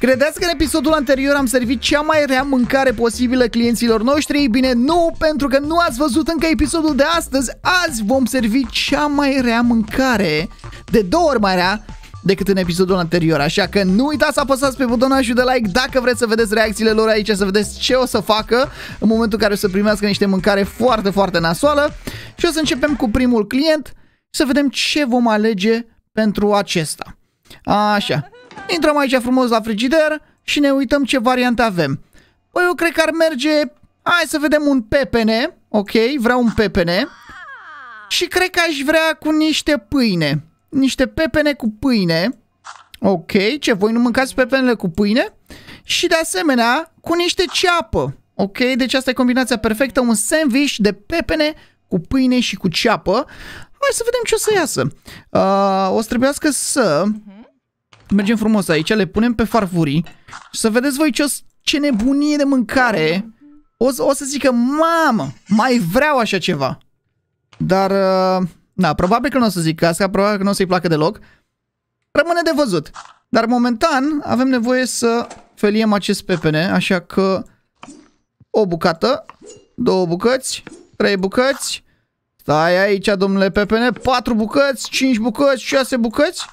Credeți că în episodul anterior am servit cea mai rea mâncare posibilă clienților noștri? Ei bine, nu, pentru că nu ați văzut încă episodul de astăzi. Azi vom servi cea mai rea mâncare, de două ori mai rea, decât în episodul anterior, așa că nu uitați să apăsați pe butonajul de like dacă vreți să vedeți reacțiile lor aici, să vedeți ce o să facă în momentul în care o să primească niște mâncare foarte, foarte nasoală și o să începem cu primul client să vedem ce vom alege pentru acesta. Așa. Intrăm aici frumos la frigider și ne uităm ce variante avem. Păi eu cred că ar merge... Hai să vedem un pepene, ok, vreau un pepene. Și cred că aș vrea cu niște pâine. Niște pepene cu pâine. Ok, ce, voi nu mâncați pepenele cu pâine? Și de asemenea, cu niște ceapă. Ok, deci asta e combinația perfectă, un sandwich de pepene cu pâine și cu ceapă. Hai să vedem ce o să iasă. Uh, o să trebuiască să mhm mergem frumos aici, le punem pe farfurii și să vedeți voi ce, ce nebunie de mâncare. O, o să zică, mamă, mai vreau așa ceva. Dar, da, probabil că nu o să zic asta, probabil că nu o să-i placă deloc. Rămâne de văzut. Dar momentan avem nevoie să feliem acest pepene, așa că o bucată, două bucăți, trei bucăți, stai aici, domnule pepene, patru bucăți, cinci bucăți, șase bucăți,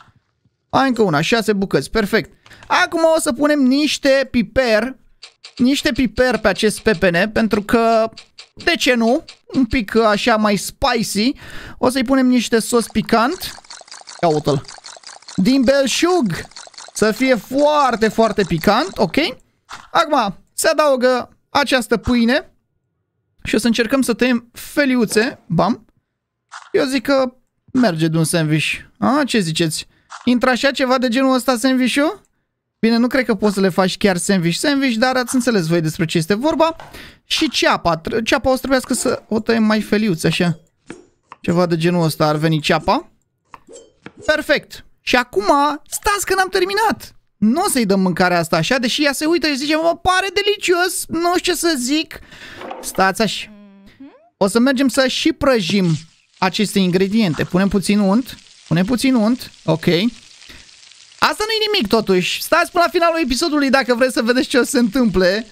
ai încă una, șase bucăți, perfect. Acum o să punem niște piper, niște piper pe acest pepene, pentru că, de ce nu, un pic așa mai spicy. O să-i punem niște sos picant. Ia uite-l. Din belșug. Să fie foarte, foarte picant, ok? Acum, se adaugă această pâine și o să încercăm să tăiem feliuțe, bam. Eu zic că merge de un sandwich. A, ce ziceți? Intră așa ceva de genul ăsta sandwich-ul? Bine, nu cred că poți să le faci chiar sandwich-sandwich, dar ați înțeles voi despre ce este vorba. Și ceapa. Ceapa o să trebuiască să o tăiem mai feliuț, așa. Ceva de genul ăsta ar veni ceapa. Perfect. Și acum, stați că n-am terminat. Nu o să-i dăm mâncarea asta așa, deși ea se uită și zice, mă pare delicios, nu știu ce să zic. Stați așa. O să mergem să și prăjim aceste ingrediente. Punem puțin unt. Pune puțin unt, ok. Asta nu-i nimic totuși. Stați până la finalul episodului dacă vreți să vedeți ce o se întâmple.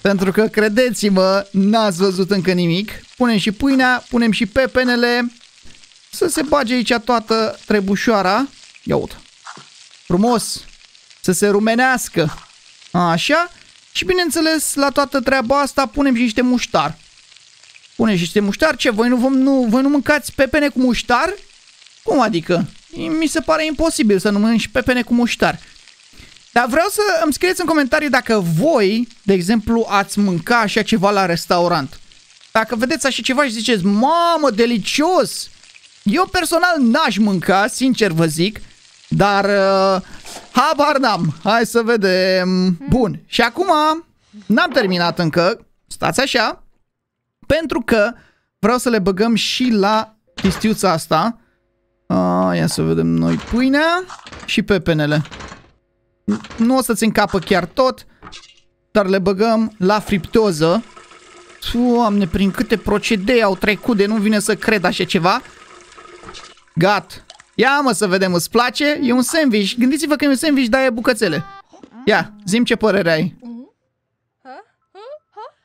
Pentru că, credeți-mă, n-ați văzut încă nimic. Punem și pâinea, punem și pepenele. Să se bage aici toată trebușoara. Ia uite. Frumos. Să se rumenească. Așa. Și bineînțeles, la toată treaba asta punem și niște muștar. Punem și niște muștar. Ce, voi nu, vom, nu, voi nu mâncați pepene cu muștar? Cum adică? Mi se pare imposibil să nu mănânci pepene cu muștar. Dar vreau să îmi scrieți în comentarii dacă voi, de exemplu, ați mânca așa ceva la restaurant. Dacă vedeți așa ceva și ziceți, mamă, delicios! Eu personal n-aș mânca, sincer vă zic, dar uh, habar n-am. Hai să vedem. Bun, și acum n-am terminat încă, stați așa, pentru că vreau să le băgăm și la chestiuța asta a, ia să vedem noi pâinea și pepenele. Nu o să-ți încapă chiar tot, dar le băgăm la friptoză. Doamne, prin câte procedee au trecut de nu vine să cred așa ceva. Gat. Ia mă să vedem, îți place? E un sandwich. Gândiți-vă că e un sandwich, dar e bucățele. Ia, zim ce părere ai.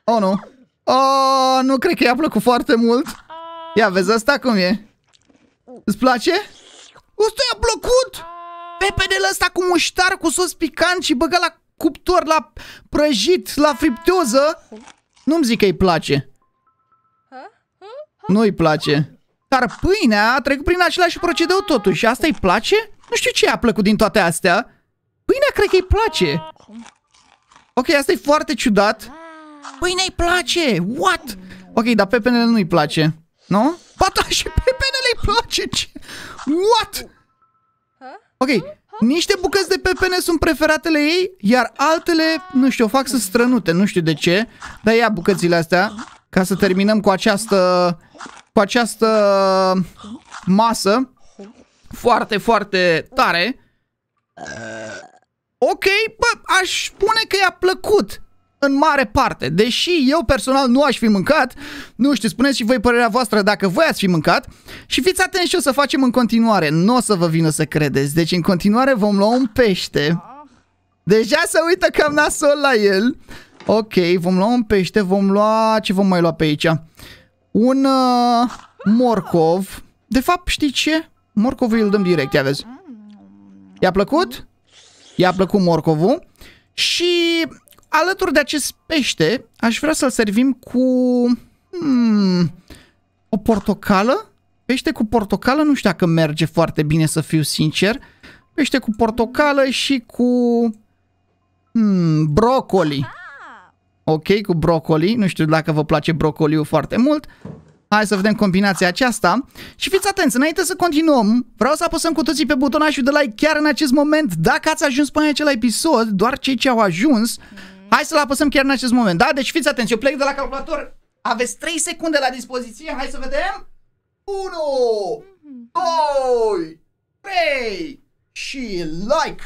Oh, nu. Oh, nu cred că i-a plăcut foarte mult. Ia, vezi asta cum e. Îți place? Ăsta i-a plăcut! de ăsta cu muștar, cu sos picant și băgat la cuptor, la prăjit, la friptoză Nu-mi zic că îi place Nu-i place Dar pâinea a trecut prin același procedeu totuși Asta îi place? Nu știu ce i-a plăcut din toate astea Pâinea cred că îi place Ok, asta e foarte ciudat Pâinea îi place What? Ok, dar pepenele nu-i place Nu? Pata da, și pe le place? Ce? What? Ok, niște bucăți de pepene sunt preferatele ei, iar altele, nu știu, o fac să strănute, nu știu de ce. Dar ia bucățile astea ca să terminăm cu această, cu această masă foarte, foarte tare. Ok, bă, aș spune că i-a plăcut în mare parte. Deși eu personal nu aș fi mâncat, nu știu, spuneți și voi părerea voastră dacă voi ați fi mâncat și fiți atenți și o să facem în continuare. Nu o să vă vină să credeți. Deci în continuare vom lua un pește. Deja se uită cam nasol la el. Ok, vom lua un pește, vom lua... Ce vom mai lua pe aici? Un uh, morcov. De fapt, știi ce? Morcovul îl dăm direct, ia vezi. I-a plăcut? I-a plăcut morcovul. Și alături de acest pește, aș vrea să-l servim cu hmm, o portocală. Pește cu portocală, nu știu dacă merge foarte bine, să fiu sincer. Pește cu portocală și cu hmm, brocoli. Ok, cu brocoli. Nu știu dacă vă place brocoliul foarte mult. Hai să vedem combinația aceasta. Și fiți atenți, înainte să continuăm, vreau să apăsăm cu toții pe butonașul de like chiar în acest moment. Dacă ați ajuns până la acel episod, doar cei ce au ajuns, mm Hai să-l apăsăm chiar în acest moment. Da? Deci fiți atenți, eu plec de la calculator. Aveți 3 secunde la dispoziție. Hai să vedem. 1, 2, 3 și like.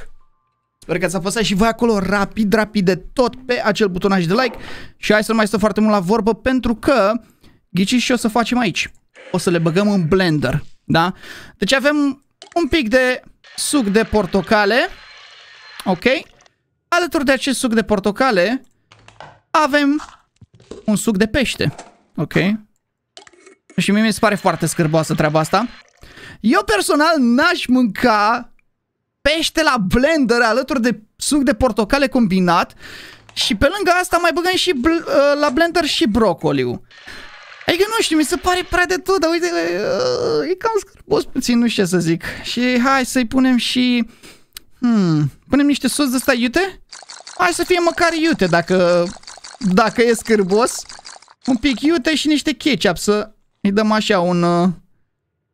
Sper că ați apăsat și voi acolo rapid, rapid de tot pe acel butonaj de like și hai să mai stă foarte mult la vorbă pentru că ghiciți și o să facem aici. O să le băgăm în blender, da? Deci avem un pic de suc de portocale, ok? Alături de acest suc de portocale avem un suc de pește. Ok. Și mie mi se pare foarte scârboasă treaba asta. Eu personal n-aș mânca pește la blender alături de suc de portocale combinat și pe lângă asta mai băgăm și bl uh, la blender și brocoliu. Adică nu știu, mi se pare prea de tot, dar uite, uh, e cam scârbos puțin, nu știu ce să zic. Și hai să-i punem și Hmm, punem niște sos de ăsta iute? Hai să fie măcar iute dacă... Dacă e scârbos. Un pic iute și niște ketchup să îi dăm așa un... Uh,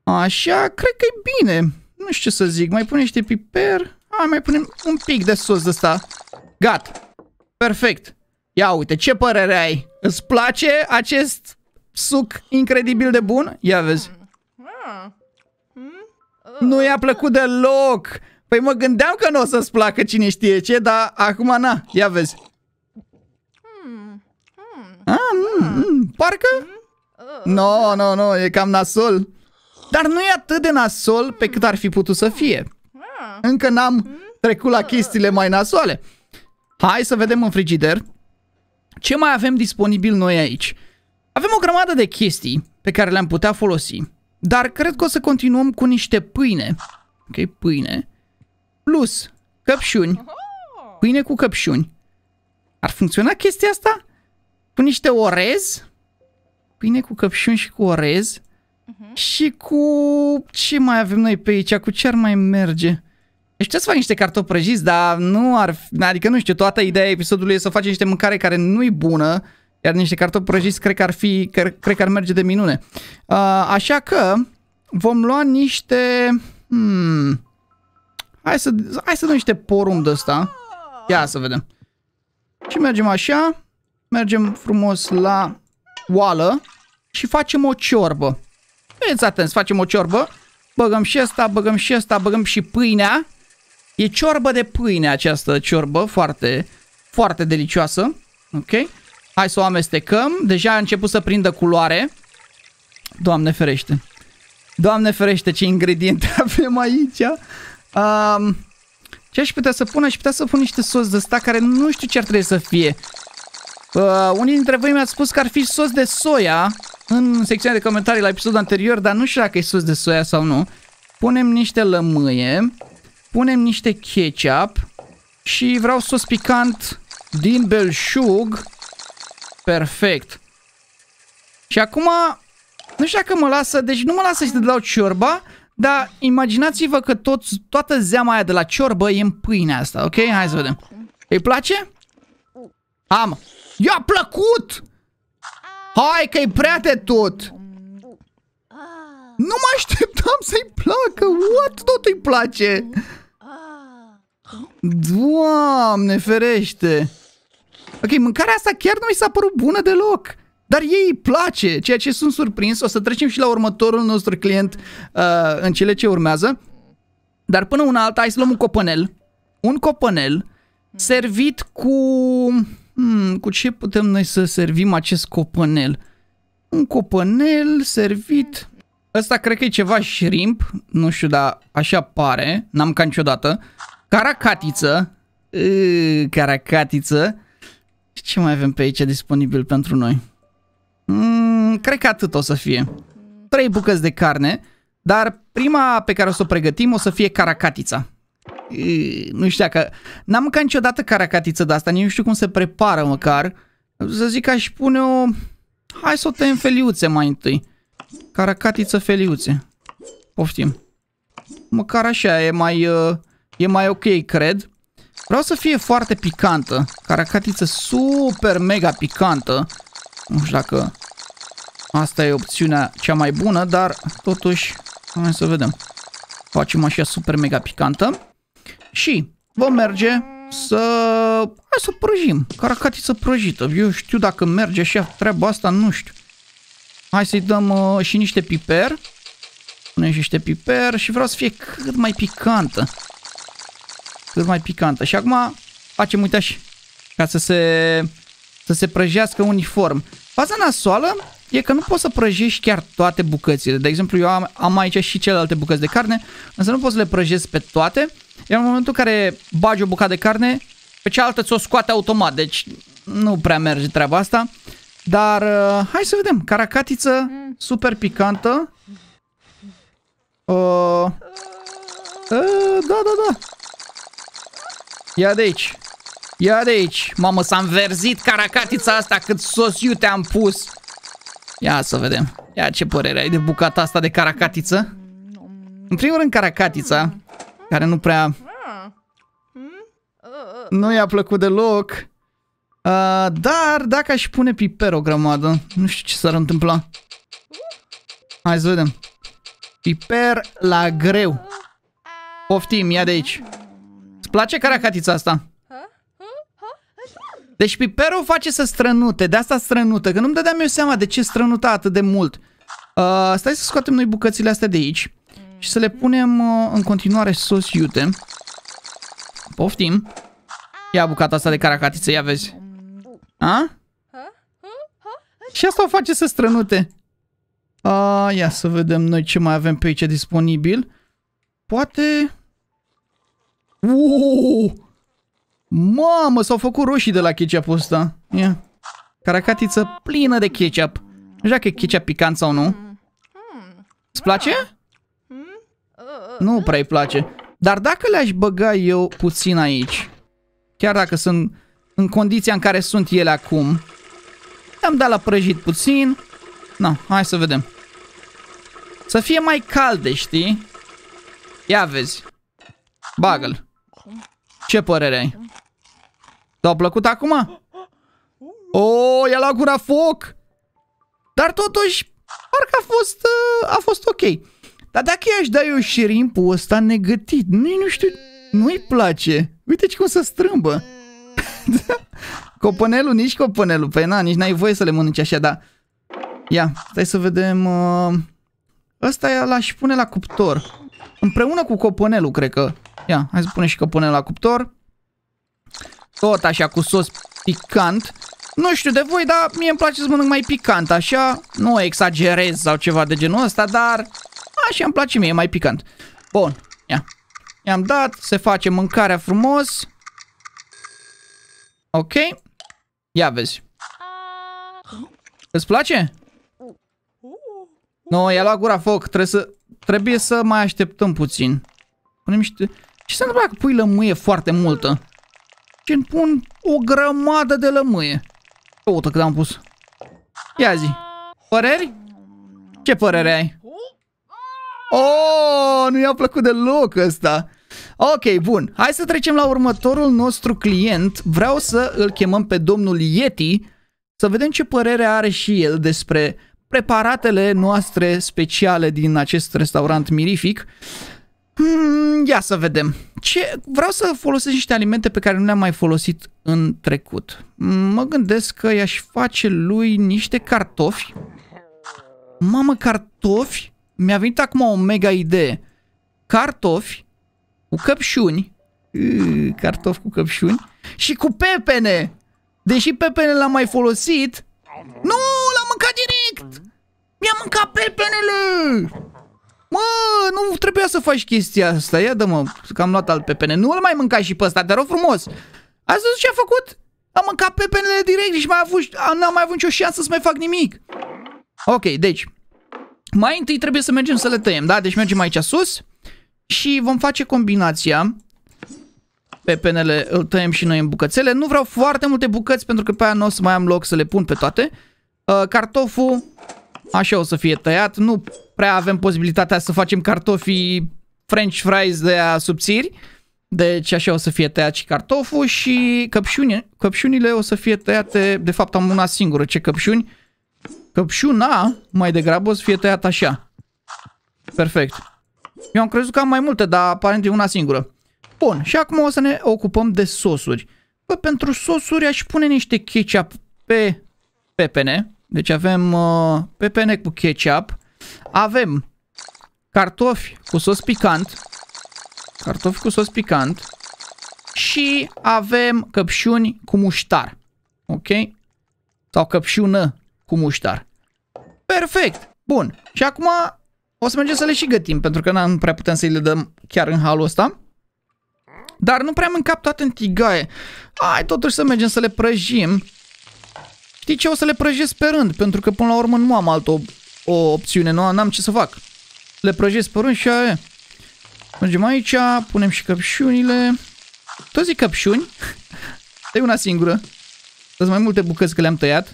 așa, cred că e bine. Nu știu ce să zic. Mai punem niște piper. Hai, mai punem un pic de sos de ăsta. Gat. Perfect. Ia uite, ce părere ai? Îți place acest suc incredibil de bun? Ia vezi. Ah. Hmm? Nu i-a plăcut deloc. Păi mă gândeam că nu o să-ți placă cine știe ce, dar acum na, ia vezi. Hmm. Ah, mm, mm, mm, parcă? Nu, hmm? uh. no, nu, no, nu, no, e cam nasol. Dar nu e atât de nasol pe cât ar fi putut să fie. Ah. Încă n-am hmm? trecut la uh. chestiile mai nasoale. Hai să vedem în frigider ce mai avem disponibil noi aici. Avem o grămadă de chestii pe care le-am putea folosi, dar cred că o să continuăm cu niște pâine. Ok, pâine plus căpșuni. Pâine cu căpșuni. Ar funcționa chestia asta? Cu niște orez? Pâine cu căpșuni și cu orez? Uh-huh. Și cu... Ce mai avem noi pe aici? Cu ce ar mai merge? Deci putea să fac niște cartofi prăjiți, dar nu ar... Adică nu știu, toată ideea episodului e să faci niște mâncare care nu-i bună, iar niște cartofi prăjiți cred că ar fi... Cred, cred că ar merge de minune. Uh, așa că vom lua niște... Hmm, Hai să, hai să dăm niște porumb de ăsta. Ia să vedem. Și mergem așa. Mergem frumos la oală și facem o ciorbă. Fiți atenți, facem o ciorbă. Băgăm și asta, băgăm și asta, băgăm și pâinea. E ciorbă de pâine această ciorbă, foarte, foarte delicioasă. Ok? Hai să o amestecăm. Deja a început să prindă culoare. Doamne ferește. Doamne ferește ce ingrediente avem aici. Um, ce aș putea să pună Aș putea să pun niște sos de ăsta care nu știu ce ar trebui să fie. Uh, unii dintre voi mi-ați spus că ar fi sos de soia în secțiunea de comentarii la episodul anterior, dar nu știu dacă e sos de soia sau nu. Punem niște lămâie, punem niște ketchup și vreau sos picant din belșug. Perfect. Și acum, nu știu dacă mă lasă, deci nu mă lasă să dau ciorba, da, imaginați-vă că tot, toată zeama aia de la ciorbă e în pâinea asta, ok? Hai să vedem. Îi place? Am. I-a plăcut! Hai că-i prea de tot! Nu mă așteptam să-i placă! What? Tot îi place! Doamne ferește! Ok, mâncarea asta chiar nu mi s-a părut bună deloc! Dar ei îi place, ceea ce sunt surprins. O să trecem și la următorul nostru client uh, în cele ce urmează. Dar până una alta, hai să luăm un copanel. Un copanel servit cu... Hmm, cu ce putem noi să servim acest copanel? Un copanel servit... Ăsta cred că e ceva shrimp, nu știu, dar așa pare, n-am ca niciodată. Caracatiță, Iii, uh, caracatiță. Ce mai avem pe aici disponibil pentru noi? Mm, cred că atât o să fie. Trei bucăți de carne, dar prima pe care o să o pregătim o să fie caracatița. E, nu știu că N-am mâncat niciodată caracatiță de asta, nici nu știu cum se prepară măcar. Să zic, aș pune o... Hai să o tăiem feliuțe mai întâi. Caracatiță feliuțe. Poftim. Măcar așa e mai... E mai ok, cred. Vreau să fie foarte picantă. Caracatiță super mega picantă. Nu știu dacă asta e opțiunea cea mai bună, dar totuși, hai să vedem. Facem așa super mega picantă și vom merge să... Hai să prăjim, caracatiță prăjită. Eu știu dacă merge așa treaba asta, nu știu. Hai să-i dăm uh, și niște piper. Punem și niște piper și vreau să fie cât mai picantă. Cât mai picantă. Și acum facem, așa, ca să se să se prăjească uniform. Faza nasoală e că nu poți să prăjești chiar toate bucățile. De exemplu, eu am, am aici și celelalte bucăți de carne, însă nu poți să le prăjești pe toate. Iar în momentul în care bagi o bucată de carne, pe cealaltă ți-o scoate automat, deci nu prea merge treaba asta. Dar uh, hai să vedem, caracatiță mm. super picantă. Uh, uh, da, da, da. Ia de aici. Ia de aici, mamă, s-a înverzit caracatița asta cât sos te am pus. Ia să vedem. Ia ce părere ai de bucata asta de caracatiță? În primul rând, caracatița, care nu prea... Nu i-a plăcut deloc. Uh, dar dacă aș pune piper o grămadă, nu știu ce s-ar întâmpla. Hai să vedem. Piper la greu. Poftim, ia de aici. Îți place caracatița asta? Deci piperul face să strănute, de asta strănută, că nu-mi dădeam eu seama de ce strănuta atât de mult. Uh, stai să scoatem noi bucățile astea de aici și să le punem uh, în continuare sos iute. Poftim. Ia bucata asta de caracatiță, ia vezi. A? Și asta o face să strănute. Uh, ia să vedem noi ce mai avem pe aici disponibil. Poate... Uuuu! Mamă, s-au făcut roșii de la ketchup ăsta. Ia. Caracatiță plină de ketchup. Nu știu că e ketchup picant sau nu. Îți place? Nu prea îi place. Dar dacă le-aș băga eu puțin aici, chiar dacă sunt în condiția în care sunt ele acum, am dat la prăjit puțin. no, hai să vedem. Să fie mai calde, știi? Ia vezi. Bagă-l. Ce părere ai? T-a plăcut acum? O, oh, i-a luat gura foc! Dar totuși, parcă a fost, uh, a fost ok. Dar dacă i-aș da eu șirimpul ăsta negătit, nu nu știu, nu-i place. Uite cum se strâmbă. Da. Copănelul, nici copănelul Păi na, nici n-ai voie să le mănânci așa, da. Ia, stai să vedem... Uh, ăsta l-aș pune la cuptor. Împreună cu copănelul, cred că Ia, hai să punem și căpune la cuptor. Tot așa cu sos picant. Nu știu de voi, dar mie îmi place să mănânc mai picant, așa. Nu exagerez sau ceva de genul ăsta, dar așa îmi place mie, mai picant. Bun, ia. I-am dat, se face mâncarea frumos. Ok. Ia vezi. Îți place? Nu, no, i-a luat gura foc. Trebuie să, trebuie să mai așteptăm puțin. Punem niște... Și se întâmplă că pui lămâie foarte multă. Și îmi pun o grămadă de lămâie. Căută cât am pus. Ia zi. Păreri? Ce părere ai? Oh, nu i-a plăcut deloc ăsta. Ok, bun. Hai să trecem la următorul nostru client. Vreau să îl chemăm pe domnul Yeti să vedem ce părere are și el despre preparatele noastre speciale din acest restaurant mirific. Hmm, ia să vedem. Ce, vreau să folosesc niște alimente pe care nu le-am mai folosit în trecut. Mă gândesc că i-aș face lui niște cartofi. Mamă, cartofi? Mi-a venit acum o mega idee. Cartofi cu căpșuni. cartofi cu căpșuni. Și cu pepene. Deși pepene l-am mai folosit. Nu, l-am mâncat direct! Mi-a mâncat pepenele! Mă, nu trebuia să faci chestia asta, ia dă-mă, că am luat alt pepene. Nu-l mai mânca și pe ăsta, te rog frumos. Ați văzut ce a făcut? Am mâncat pepenele direct și mai avut, n-am mai avut nicio șansă să mai fac nimic. Ok, deci, mai întâi trebuie să mergem să le tăiem, da? Deci mergem aici sus și vom face combinația. Pepenele îl tăiem și noi în bucățele. Nu vreau foarte multe bucăți pentru că pe aia nu o să mai am loc să le pun pe toate. Uh, cartoful Așa o să fie tăiat. Nu prea avem posibilitatea să facem cartofii french fries de a subțiri. Deci așa o să fie tăiat și cartoful și căpșunile, căpșunile o să fie tăiate, de fapt am una singură, ce căpșuni. Căpșuna, mai degrabă, o să fie tăiat așa. Perfect. Eu am crezut că am mai multe, dar aparent e una singură. Bun, și acum o să ne ocupăm de sosuri. Bă, pentru sosuri aș pune niște ketchup pe pepene. Deci avem uh, pepene cu ketchup, avem cartofi cu sos picant, cartofi cu sos picant și avem căpșuni cu muștar. Ok? Sau căpșună cu muștar. Perfect! Bun. Și acum o să mergem să le și gătim, pentru că n-am prea putem să-i le dăm chiar în halul ăsta. Dar nu prea am în cap toate în tigaie. Hai totuși să mergem să le prăjim știi ce, o să le prăjesc pe rând, pentru că până la urmă nu am altă o, opțiune, nu am ce să fac. Le prăjesc pe rând și aia. Mergem aici, punem și căpșunile. Toți zic căpșuni. e una singură. Sunt mai multe bucăți că le-am tăiat.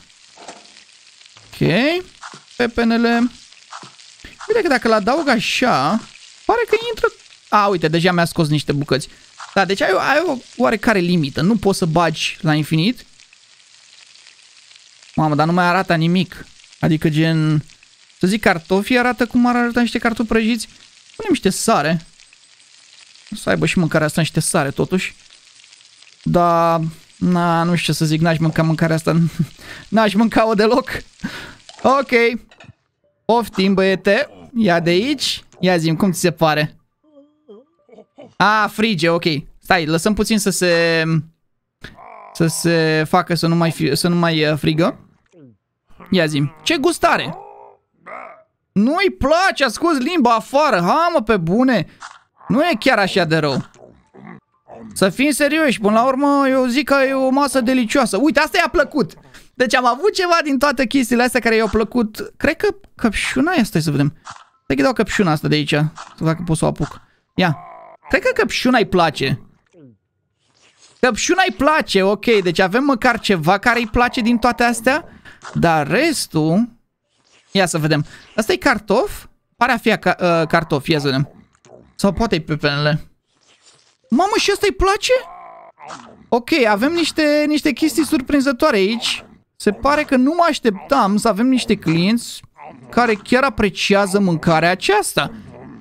Ok. Pepenele. Uite că dacă le adaug așa, pare că intră... A, uite, deja mi-a scos niște bucăți. Da, deci ai, ai o oarecare limită. Nu poți să bagi la infinit. Mamă, dar nu mai arată nimic. Adică gen... Să zic cartofii arată cum ar arăta niște cartofi prăjiți. Punem niște sare. Să aibă și mâncarea asta niște sare totuși. Da, Na, nu știu ce să zic, n-aș mânca mâncarea asta. N-aș mânca-o deloc. Ok. Poftim, băiete. Ia de aici. Ia zim, cum ți se pare? A, frige, ok. Stai, lăsăm puțin să se... Să se facă să nu mai, fi, să nu mai uh, frigă. Ia zi Ce gustare? Nu-i place, a scos limba afară Ha mă, pe bune Nu e chiar așa de rău Să fim serioși, până la urmă eu zic că e o masă delicioasă Uite, asta i-a plăcut Deci am avut ceva din toate chestiile astea care i-au plăcut Cred că căpșuna asta, să vedem Cred păi că dau căpșuna asta de aici Dacă pot să o apuc Ia Cred că căpșuna îi place Căpșuna îi place, ok Deci avem măcar ceva care îi place din toate astea dar restul... Ia să vedem. Asta e cartof? Pare a fi a ca, uh, cartof, ia să vedem. Sau poate e pepenele. Mamă, și asta îi place? Ok, avem niște, niște chestii surprinzătoare aici. Se pare că nu mă așteptam să avem niște clienți care chiar apreciază mâncarea aceasta.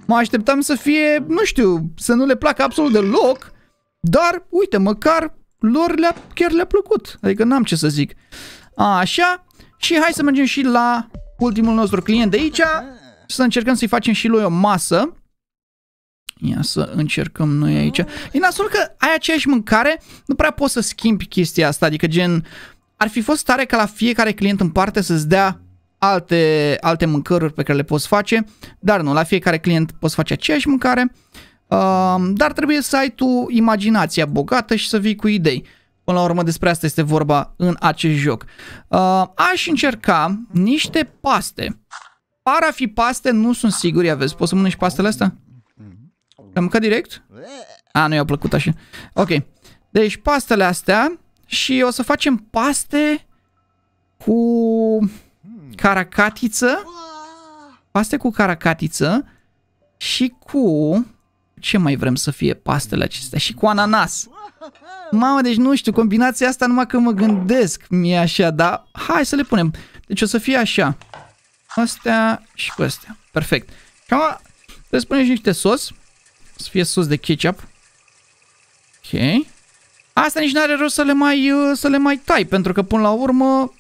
Mă așteptam să fie, nu știu, să nu le placă absolut deloc, dar uite, măcar lor le-a, chiar le-a plăcut. Adică n-am ce să zic. Așa. Și hai să mergem și la ultimul nostru client de aici. să încercăm să-i facem și lui o masă. Ia să încercăm noi aici. E nasol că ai aceeași mâncare, nu prea poți să schimbi chestia asta, adică gen... Ar fi fost tare ca la fiecare client în parte să-ți dea alte, alte mâncăruri pe care le poți face, dar nu, la fiecare client poți face aceeași mâncare, uh, dar trebuie să ai tu imaginația bogată și să vii cu idei. Până la urmă despre asta este vorba în acest joc. Uh, aș încerca niște paste. Par a fi paste, nu sunt sigur. Ia vezi, poți să mănânci pastele astea? Mm-hmm. Am mâncat direct? A, nu i a plăcut așa. Ok. Deci pastele astea și o să facem paste cu caracatiță. Paste cu caracatiță și cu... Ce mai vrem să fie pastele acestea? Și cu ananas. Mamă, deci nu știu, combinația asta numai că mă gândesc mi e așa, dar hai să le punem. Deci o să fie așa. Astea și cu astea. Perfect. Și acum trebuie să punem și niște sos. Să fie sos de ketchup. Ok. Asta nici nu are rost să le, mai, uh, să le mai tai, pentru că până la urmă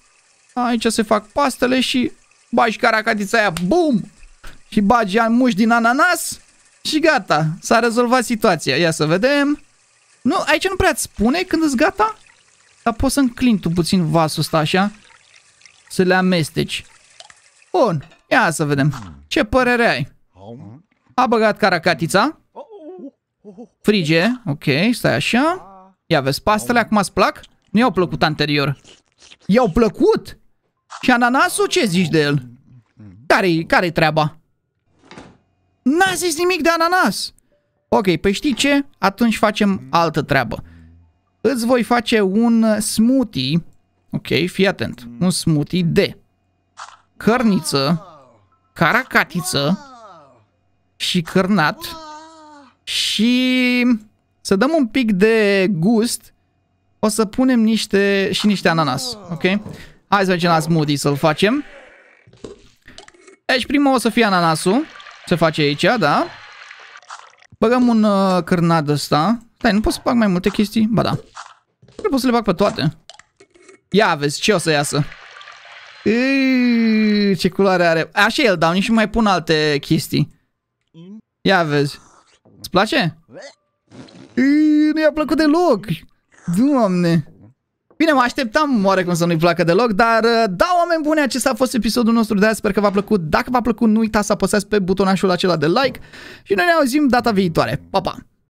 aici se fac pastele și bagi caracatița aia, bum! Și bagi muș din ananas și gata, s-a rezolvat situația. Ia să vedem. Nu, aici nu prea-ți spune când îți gata? Dar poți să înclin tu puțin vasul ăsta așa? Să le amesteci. Bun, ia să vedem. Ce părere ai? A băgat caracatița. Frige, ok, stai așa. Ia vezi, pastele acum îți plac? Nu i-au plăcut anterior. I-au plăcut? Și ananasul, ce zici de el? Care-i care treaba? N-a zis nimic de ananas. Ok, păi știi ce? Atunci facem altă treabă. Îți voi face un smoothie, ok, fii atent, un smoothie de cărniță, caracatiță și cărnat și să dăm un pic de gust, o să punem niște și niște ananas, ok? Hai să facem la smoothie să-l facem. Deci prima o să fie ananasul, se face aici, da? Băgăm un uh, cârnat ăsta. Stai, nu pot să bag mai multe chestii? Ba da. Nu pot să le bag pe toate. Ia vezi ce o să iasă. Iii, ce culoare are. Așa el dau, nici nu mai pun alte chestii. Ia vezi. Îți place? Iii, nu i-a plăcut deloc. Doamne. Bine, mă așteptam cum să nu-i placă deloc, dar uh, da, oameni buni, acesta a fost episodul nostru de azi, sper că v-a plăcut. Dacă v-a plăcut, nu uitați să apăsați pe butonașul acela de like și noi ne auzim data viitoare. Pa, pa!